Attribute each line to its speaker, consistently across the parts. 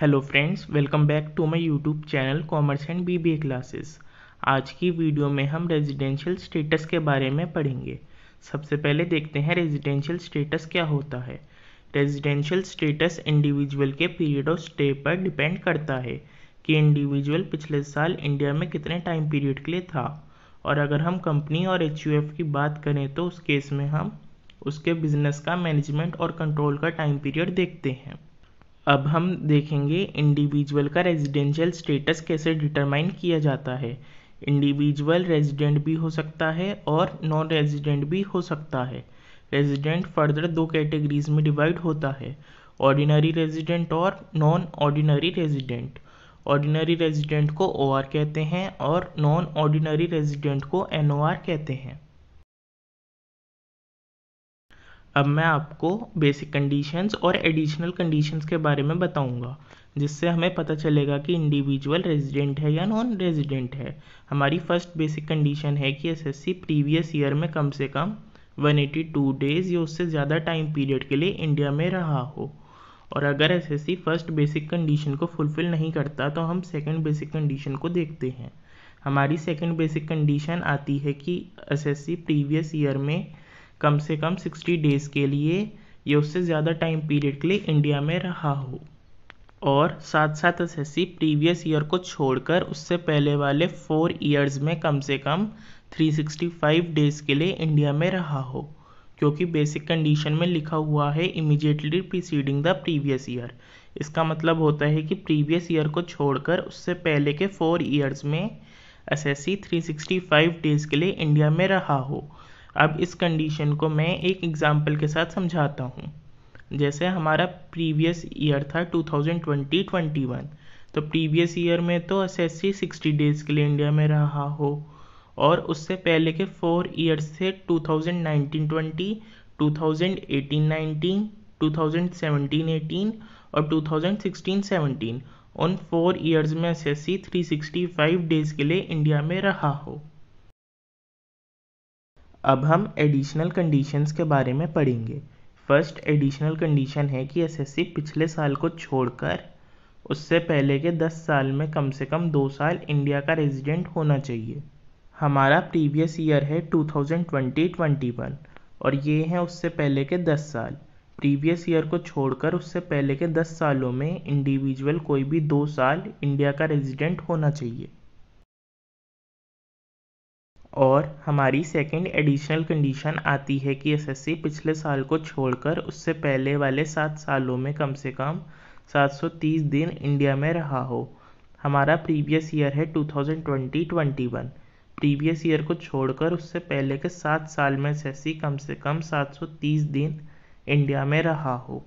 Speaker 1: hello friends welcome back to my YouTube channel commerce and BBA classes आज की video में हम residential status के बारे में पढ़ेंगे सबसे पहले देखते हैं रेजिडेंशियल स्टेटस क्या होता है रेजिडेंशियल स्टेटस इंडिविजुअल के पीरियड ऑफ स्टे पर डिपेंड करता है कि इंडिविजुअल पिछले साल इंडिया में कितने टाइम पीरियड के लिए था और अगर हम कंपनी और एच की बात करें तो उस केस में हम उसके बिजनेस का मैनेजमेंट और कंट्रोल का टाइम पीरियड देखते हैं अब हम देखेंगे इंडिविजुअल का रेजिडेंशियल स्टेटस कैसे डिटरमाइन किया जाता है इंडिविजुअल रेजिडेंट भी हो सकता है और नॉन रेजिडेंट भी हो सकता है रेजिडेंट फर्दर दो कैटेगरीज में डिवाइड होता है ऑर्डिनरी रेजिडेंट और non ordinary resident ordinary resident को ओ कहते हैं और नॉन ऑर्डिनरी रेजिडेंट को एन कहते हैं अब मैं आपको बेसिक कंडीशंस और एडिशनल कंडीशंस के बारे में बताऊंगा जिससे हमें पता चलेगा कि इंडिविजुअल रेजिडेंट है या नॉन रेजिडेंट है हमारी फर्स्ट बेसिक कंडीशन है कि एसएससी प्रीवियस ईयर में कम से कम 182 डेज या उससे ज़्यादा टाइम पीरियड के लिए इंडिया में रहा हो और अगर एसएससी फर्स्ट बेसिक कंडीशन को फुलफिल नहीं करता तो हम सेकेंड बेसिक कंडीशन को देखते हैं हमारी सेकेंड बेसिक कंडीशन आती है कि एसएससी प्रीवियस ईयर में कम से कम सिक्सटी डेज़ के लिए या उससे ज़्यादा टाइम पीरियड के लिए इंडिया में रहा हो और साथ साथ एस प्रीवियस ईयर को छोड़कर उससे पहले वाले फोर ईयर्स में कम से कम 365 डेज़ के लिए इंडिया में रहा हो क्योंकि बेसिक कंडीशन में लिखा हुआ है immediately preceding the previous year इसका मतलब होता है कि प्रीवियस ईयर को छोड़कर उससे पहले के फोर ईयर्स में एस एस डेज़ के लिए इंडिया में रहा हो अब इस कंडीशन को मैं एक एग्जाम्पल के साथ समझाता हूँ जैसे हमारा प्रीवियस ईयर था 2020-21 तो प्रीवियस ईयर में तो एस सिक्सटी डेज़ के लिए इंडिया में रहा हो और उससे पहले के फोर ईयर्स थे 2019-20, 2018-19, 2017-18 और 2016-17 उन फोर ईयर्स में एस एस फाइव डेज़ के लिए इंडिया में रहा हो अब हम एडिशनल कंडीशंस के बारे में पढ़ेंगे फर्स्ट एडिशनल कंडीशन है कि एसएससी पिछले साल को छोड़कर उससे पहले के 10 साल में कम से कम दो साल इंडिया का रेजिडेंट होना चाहिए हमारा प्रीवियस ईयर है 2020-21 और ये है उससे पहले के 10 साल प्रीवियस ईयर को छोड़कर उससे पहले के 10 सालों में इंडिविजुअल कोई भी दो साल इंडिया का रेजिडेंट होना चाहिए और हमारी सेकंड एडिशनल कंडीशन आती है कि एसएससी पिछले साल को छोड़कर उससे पहले वाले सात सालों में कम से कम 730 दिन इंडिया में रहा हो हमारा प्रीवियस ईयर है 2020-21 प्रीवियस ईयर को छोड़कर उससे पहले के सात साल में एसएससी कम से कम 730 दिन इंडिया में रहा हो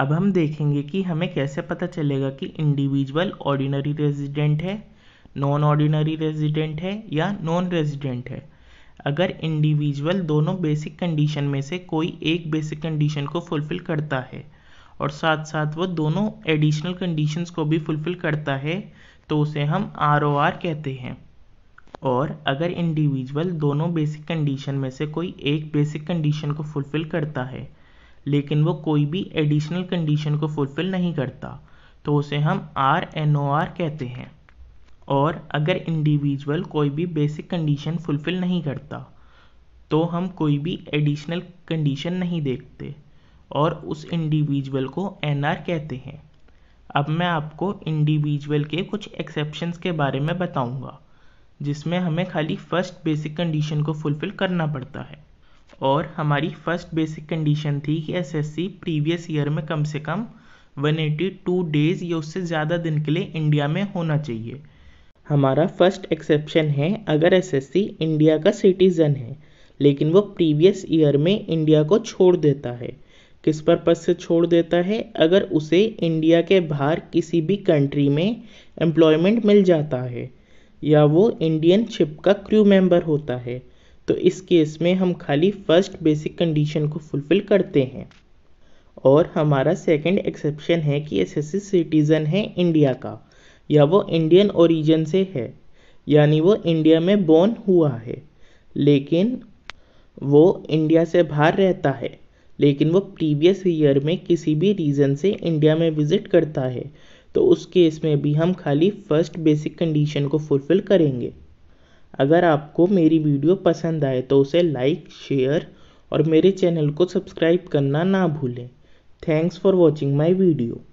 Speaker 1: अब हम देखेंगे कि हमें कैसे पता चलेगा कि इंडिविजुअल ऑर्डिनरी रेजिडेंट है नॉन ऑर्डिनरी रेजिडेंट है या नॉन रेजिडेंट है अगर इंडिविजुअल दोनों बेसिक कंडीशन में से कोई एक बेसिक कंडीशन को फुलफिल करता है और साथ साथ वो दोनों एडिशनल कंडीशंस को भी फुलफिल करता है तो उसे हम आर ओ आर कहते हैं और अगर इंडिविजुअल दोनों बेसिक कंडीशन में से कोई एक बेसिक कंडीशन को फुलफिल करता है लेकिन वो कोई भी एडिशनल कंडीशन को फुलफिल नहीं करता तो उसे हम आर एन ओ आर कहते हैं और अगर इंडिविजुअल कोई भी बेसिक कंडीशन फुलफिल नहीं करता तो हम कोई भी एडिशनल कंडीशन नहीं देखते और उस इंडिविजुअल को एन कहते हैं अब मैं आपको इंडिविजुअल के कुछ एक्सेप्शंस के बारे में बताऊंगा जिसमें हमें खाली फर्स्ट बेसिक कंडीशन को फुलफिल करना पड़ता है और हमारी फर्स्ट बेसिक कंडीशन थी कि एसएससी प्रीवियस ईयर में कम से कम 182 डेज़ या उससे ज़्यादा दिन के लिए इंडिया में होना चाहिए हमारा फर्स्ट एक्सेप्शन है अगर एसएससी इंडिया का सिटीज़न है लेकिन वो प्रीवियस ईयर में इंडिया को छोड़ देता है किस पर्पज़ से छोड़ देता है अगर उसे इंडिया के बाहर किसी भी कंट्री में एम्प्लॉयमेंट मिल जाता है या वो इंडियन शिप का क्रू मेंबर होता है तो इस केस में हम खाली फर्स्ट बेसिक कंडीशन को फुलफिल करते हैं और हमारा सेकंड एक्सेप्शन है कि एसएससी सिटीज़न है इंडिया का या वो इंडियन ओरिजिन से है यानी वो इंडिया में बॉर्न हुआ है लेकिन वो इंडिया से बाहर रहता है लेकिन वो प्रीवियस ईयर में किसी भी रीज़न से इंडिया में विज़िट करता है तो उस केस में भी हम खाली फर्स्ट बेसिक कंडीशन को फुलफ़िल करेंगे अगर आपको मेरी वीडियो पसंद आए तो उसे लाइक शेयर और मेरे चैनल को सब्सक्राइब करना ना भूलें thanks for watching my video